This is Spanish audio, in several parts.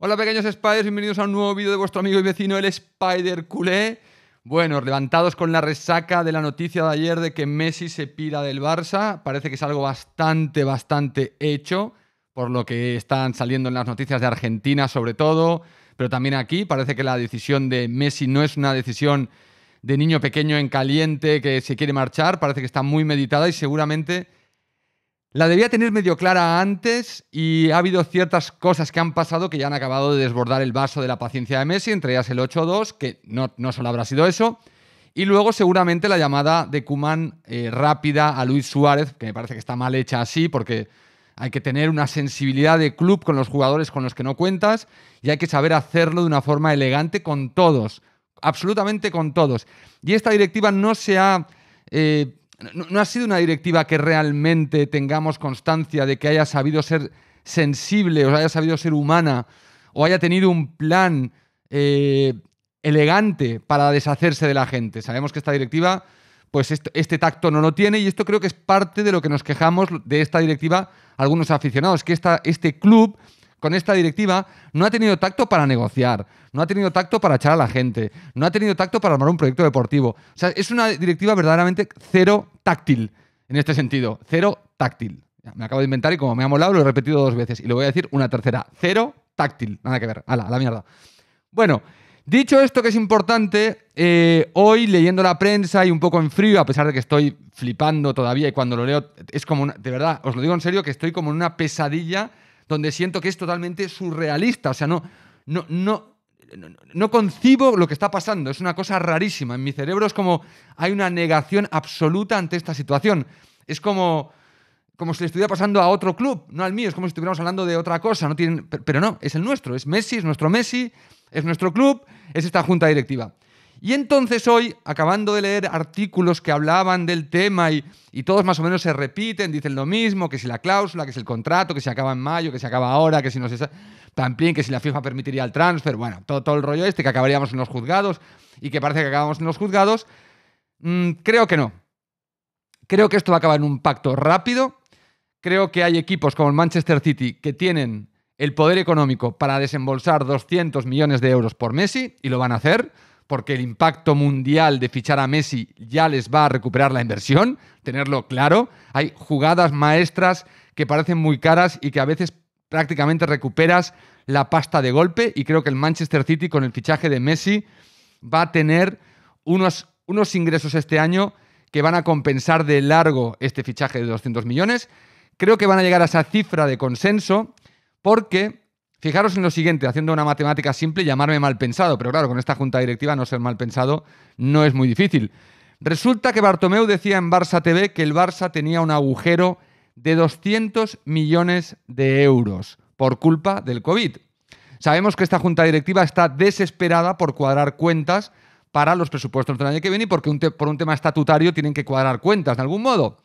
Hola pequeños spiders, bienvenidos a un nuevo vídeo de vuestro amigo y vecino el Spider Culé. Bueno, levantados con la resaca de la noticia de ayer de que Messi se pira del Barça, parece que es algo bastante, bastante hecho, por lo que están saliendo en las noticias de Argentina sobre todo, pero también aquí parece que la decisión de Messi no es una decisión de niño pequeño en caliente que se quiere marchar, parece que está muy meditada y seguramente la debía tener medio clara antes y ha habido ciertas cosas que han pasado que ya han acabado de desbordar el vaso de la paciencia de Messi, entre ellas el 8-2, que no, solo habrá sido eso, y luego seguramente la llamada de Kuman eh, rápida a Luis Suárez, que me parece que está mal hecha así porque hay que tener una sensibilidad de club con los jugadores con los que no cuentas y hay que saber hacerlo de una forma elegante con todos, absolutamente con todos. Y esta directiva no se ha eh, no, ha sido una directiva que realmente tengamos constancia de que haya sabido ser sensible, o haya sabido ser humana, o haya tenido un plan eh, elegante para deshacerse de la gente. Sabemos que esta directiva, pues este, tacto no lo tiene, y esto creo que es parte de lo que nos quejamos de esta directiva algunos aficionados, que esta, este club con esta directiva no ha tenido tacto para negociar, no ha tenido tacto para echar a la gente, no ha tenido tacto para armar un proyecto deportivo. O sea, es una directiva verdaderamente cero táctil en este sentido, cero táctil. Me acabo de inventar y como me ha molado lo he repetido dos veces y lo voy a decir una tercera, cero táctil, nada que ver, a la, a mierda. Bueno, Dicho esto que es importante, eh, hoy leyendo la prensa y un poco en frío, a pesar de que estoy flipando todavía y cuando lo leo es como, una, de verdad, os lo digo en serio, que estoy como en una pesadilla donde siento que es totalmente surrealista. O sea, no, no, no, no concibo lo que está pasando. Es una cosa rarísima. En mi cerebro es como hay una negación absoluta ante esta situación. Es como, como si le estuviera pasando a otro club, no al mío. Es como si estuviéramos hablando de otra cosa. No pero no, es el nuestro. Es Messi, es nuestro Messi, es nuestro club, es esta junta directiva. Y entonces hoy, acabando de leer artículos que hablaban del tema y, todos más o menos se repiten, dicen lo mismo, que si la cláusula, que si el contrato, que se acaba en mayo, que se acaba ahora, que si no se... También que si la FIFA permitiría el transfer, bueno, todo, todo el rollo este, que acabaríamos en los juzgados y que parece que acabamos en los juzgados. Mm, creo que no. Creo que esto va a acabar en un pacto rápido. Creo que hay equipos como el Manchester City que tienen el poder económico para desembolsar 200 millones de euros por Messi y lo van a hacer porque el impacto mundial de fichar a Messi ya les va a recuperar la inversión, tenerlo claro. Hay jugadas maestras que parecen muy caras y que a veces prácticamente recuperas la pasta de golpe y creo que el Manchester City con el fichaje de Messi va a tener unos, unos ingresos este año que van a compensar de largo este fichaje de 200 millones. Creo que van a llegar a esa cifra de consenso porque Fijaros en lo siguiente, haciendo una matemática simple, llamarme mal pensado, pero claro, con esta junta directiva no ser mal pensado no es muy difícil. Resulta que Bartomeu decía en Barça TV que el Barça tenía un agujero de 200 millones de euros por culpa del COVID. Sabemos que esta junta directiva está desesperada por cuadrar cuentas para los presupuestos del año que viene y porque por un tema estatutario tienen que cuadrar cuentas de algún modo.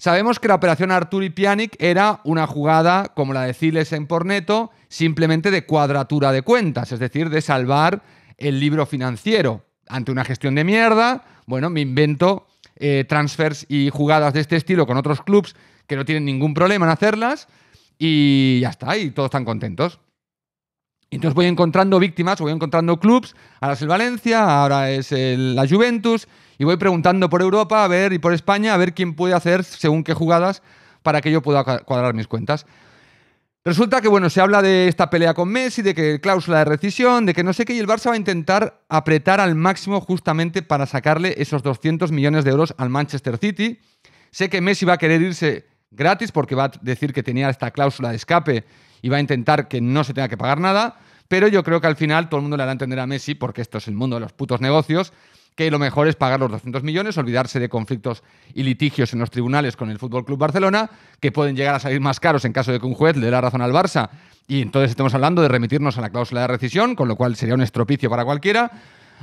Sabemos que la operación y Pianic era una jugada como la de Ciles en Porneto, simplemente de cuadratura de cuentas, es decir, de salvar el libro financiero. Ante una gestión de mierda, bueno, me invento eh, transfers y jugadas de este estilo con otros clubs que no tienen ningún problema en hacerlas y ya está, y todos están contentos. Entonces voy encontrando víctimas, voy encontrando clubs, ahora es el Valencia, ahora es la Juventus, y voy preguntando por Europa, a ver, y por España, a ver quién puede hacer según qué jugadas para que yo pueda cuadrar mis cuentas. Resulta que, bueno, se habla de esta pelea con Messi, de que cláusula de rescisión, de que no sé qué, y el Barça va a intentar apretar al máximo justamente para sacarle esos 200 millones de euros al Manchester City. Sé que Messi va a querer irse gratis porque va a decir que tenía esta cláusula de escape y va a intentar que no se tenga que pagar nada, pero yo creo que al final todo el mundo le hará entender a Messi, porque esto es el mundo de los putos negocios, que lo mejor es pagar los 200 millones, olvidarse de conflictos y litigios en los tribunales con el Fútbol Club Barcelona, que pueden llegar a salir más caros en caso de que un juez le dé la razón al Barça. Y entonces estamos hablando de remitirnos a la cláusula de rescisión, con lo cual sería un estropicio para cualquiera.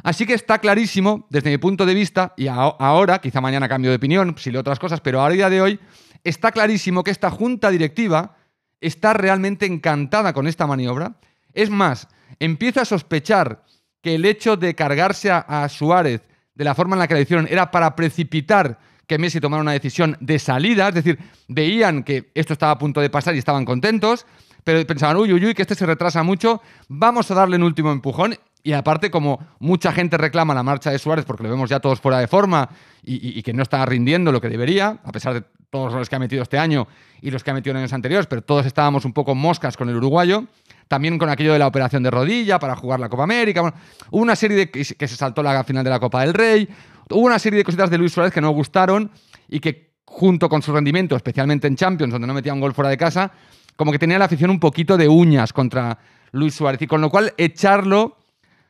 Así que está clarísimo, desde mi punto de vista, y ahora, quizá mañana cambio de opinión, si leo otras cosas, pero a día de hoy, está clarísimo que esta junta directiva está realmente encantada con esta maniobra. Es más, empieza a sospechar que el hecho de cargarse a, Suárez de la forma en la que la hicieron era para precipitar que Messi tomara una decisión de salida, es decir, veían que esto estaba a punto de pasar y estaban contentos, pero pensaban, uy, uy, uy, que este se retrasa mucho, vamos a darle un último empujón. Y aparte, como mucha gente reclama la marcha de Suárez porque lo vemos ya todos fuera de forma y, y que no está rindiendo lo que debería, a pesar de todos los que ha metido este año y los que ha metido en años anteriores, pero todos estábamos un poco moscas con el uruguayo. También con aquello de la operación de rodilla para jugar la Copa América. Bueno, hubo una serie de que se saltó la final de la Copa del Rey. Hubo una serie de cositas de Luis Suárez que no gustaron y que junto con su rendimiento, especialmente en Champions, donde no metía un gol fuera de casa, como que tenía la afición un poquito de uñas contra Luis Suárez. Y con lo cual echarlo,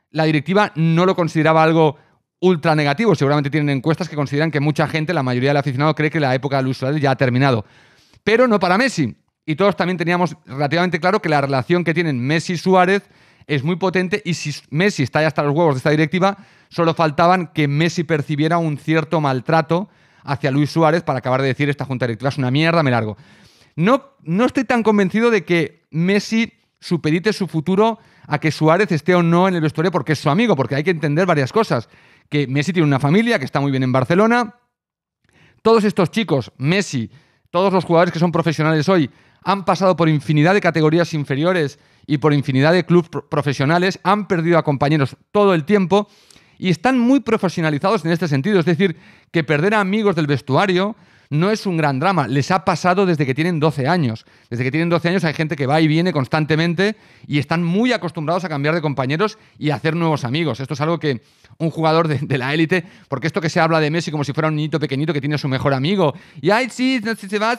la directiva no lo consideraba algo ultra negativo. Seguramente tienen encuestas que consideran que mucha gente, la mayoría del aficionado, cree que la época de Luis Suárez ya ha terminado. Pero no para Messi. Y todos también teníamos relativamente claro que la relación que tienen Messi y Suárez es muy potente y si Messi está ya hasta los huevos de esta directiva, solo faltaban que Messi percibiera un cierto maltrato hacia Luis Suárez para acabar de decir esta junta directiva es una mierda, me largo. No, no estoy tan convencido de que Messi supedite su futuro a que Suárez esté o no en el vestuario porque es su amigo, porque hay que entender varias cosas que Messi tiene una familia que está muy bien en Barcelona. Todos estos chicos, Messi, todos los jugadores que son profesionales hoy, han pasado por infinidad de categorías inferiores y por infinidad de clubes profesionales, han perdido a compañeros todo el tiempo y están muy profesionalizados en este sentido. Es decir, que perder a amigos del vestuario, no es un gran drama. Les ha pasado desde que tienen 12 años. Desde que tienen 12 años hay gente que va y viene constantemente y están muy acostumbrados a cambiar de compañeros y a hacer nuevos amigos. Esto es algo que un jugador de, la élite, porque esto que se habla de Messi como si fuera un niñito pequeñito que tiene a su mejor amigo, y ay, sí, se va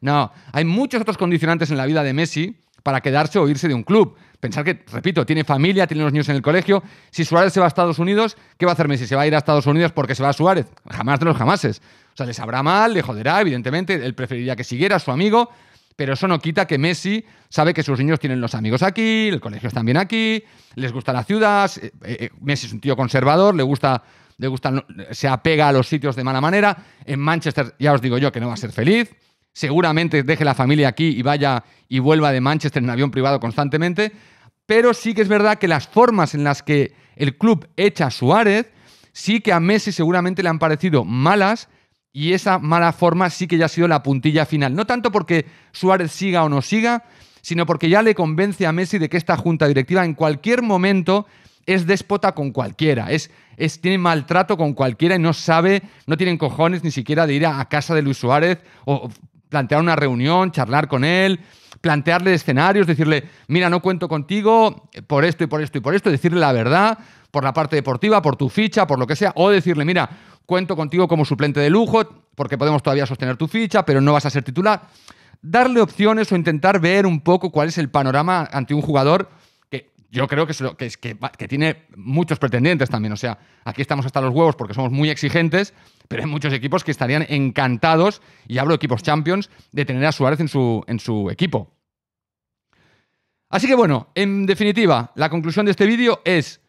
No, hay muchos otros condicionantes en la vida de Messi para quedarse o irse de un club. Pensar que, repito, tiene familia, tiene los niños en el colegio. Si Suárez se va a Estados Unidos, ¿qué va a hacer Messi? ¿Se va a ir a Estados Unidos porque se va a Suárez? Jamás de los jamases. O sea, le sabrá mal, le joderá, evidentemente. Él preferiría que siguiera a su amigo, pero eso no quita que Messi sabe que sus niños tienen los amigos aquí, el colegio bien aquí, les gusta la ciudad. Eh, eh, Messi es un tío conservador, le gusta le gusta, se apega a los sitios de mala manera. En Manchester, ya os digo yo que no va a ser feliz seguramente deje la familia aquí y vaya y vuelva de Manchester en avión privado constantemente, pero sí que es verdad que las formas en las que el club echa a Suárez, sí que a Messi seguramente le han parecido malas y esa mala forma sí que ya ha sido la puntilla final. No tanto porque Suárez siga o no siga, sino porque ya le convence a Messi de que esta junta directiva en cualquier momento es déspota con cualquiera, es, tiene maltrato con cualquiera y no sabe, no tienen cojones ni siquiera de ir a, a casa de Luis Suárez o plantear una reunión, charlar con él, plantearle escenarios, decirle, mira, no cuento contigo por esto y por esto y por esto, decirle la verdad por la parte deportiva, por tu ficha, por lo que sea, o decirle, mira, cuento contigo como suplente de lujo, porque podemos todavía sostener tu ficha, pero no vas a ser titular. Darle opciones o intentar ver un poco cuál es el panorama ante un jugador yo creo que, que, tiene muchos pretendientes también. O sea, aquí estamos hasta los huevos porque somos muy exigentes, pero hay muchos equipos que estarían encantados, y hablo de equipos champions, de tener a Suárez en su, en su equipo. Así que bueno, en definitiva, la conclusión de este vídeo es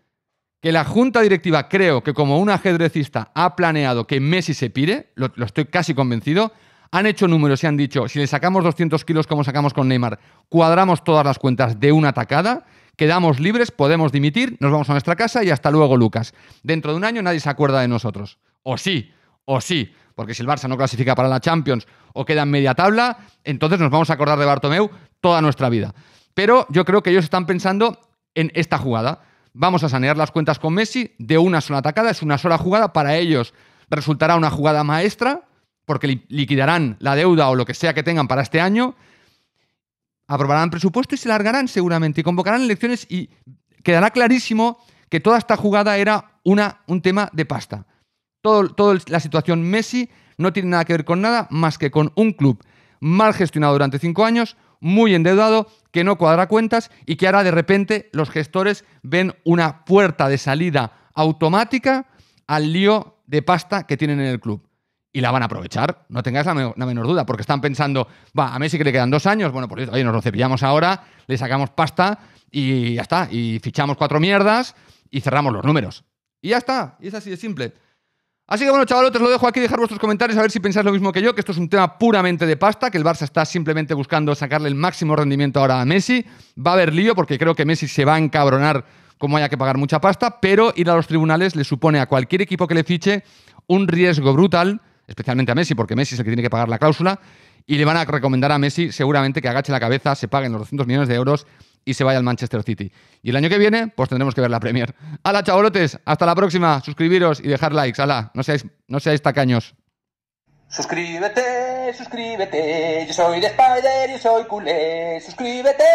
que la junta directiva creo que como un ajedrecista ha planeado que Messi se pire, lo, estoy casi convencido, han hecho números y han dicho, si le sacamos 200 kilos como sacamos con Neymar, cuadramos todas las cuentas de una atacada quedamos libres, podemos dimitir, nos vamos a nuestra casa y hasta luego, Lucas. Dentro de un año nadie se acuerda de nosotros. O sí, o sí, porque si el Barça no clasifica para la Champions o queda en media tabla, entonces nos vamos a acordar de Bartomeu toda nuestra vida. Pero yo creo que ellos están pensando en esta jugada. Vamos a sanear las cuentas con Messi de una sola atacada, es una sola jugada, para ellos resultará una jugada maestra, porque liquidarán la deuda o lo que sea que tengan para este año aprobarán presupuesto y se largarán seguramente y convocarán elecciones y quedará clarísimo que toda esta jugada era una, un tema de pasta. Toda la situación Messi no tiene nada que ver con nada más que con un club mal gestionado durante cinco años, muy endeudado, que no cuadra cuentas y que ahora de repente los gestores ven una puerta de salida automática al lío de pasta que tienen en el club y la van a aprovechar, no tengáis la, menor duda, porque están pensando, va, a Messi que le quedan dos años, bueno, pues ahí nos lo cepillamos ahora, le sacamos pasta y ya está, y fichamos cuatro mierdas y cerramos los números. Y ya está, y es así de simple. Así que bueno, chavalotes, lo dejo aquí, dejar vuestros comentarios, a ver si pensáis lo mismo que yo, que esto es un tema puramente de pasta, que el Barça está simplemente buscando sacarle el máximo rendimiento ahora a Messi. Va a haber lío, porque creo que Messi se va a encabronar como haya que pagar mucha pasta, pero ir a los tribunales le supone a cualquier equipo que le fiche un riesgo brutal especialmente a Messi, porque Messi es el que tiene que pagar la cláusula, y le van a recomendar a Messi seguramente que agache la cabeza, se paguen los 200 millones de euros y se vaya al Manchester City. Y el año que viene, pues tendremos que ver la Premier. ¡Hala, chavolotes! Hasta la próxima. Suscribiros y dejar likes. ¡Hala! No seáis, no seáis tacaños. Suscríbete, suscríbete, yo soy Spider y soy culé. Suscríbete,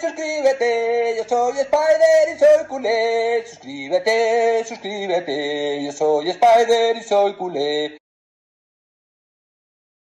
suscríbete, yo soy Spider y soy culé. Suscríbete, suscríbete, yo soy Spider y soy culé.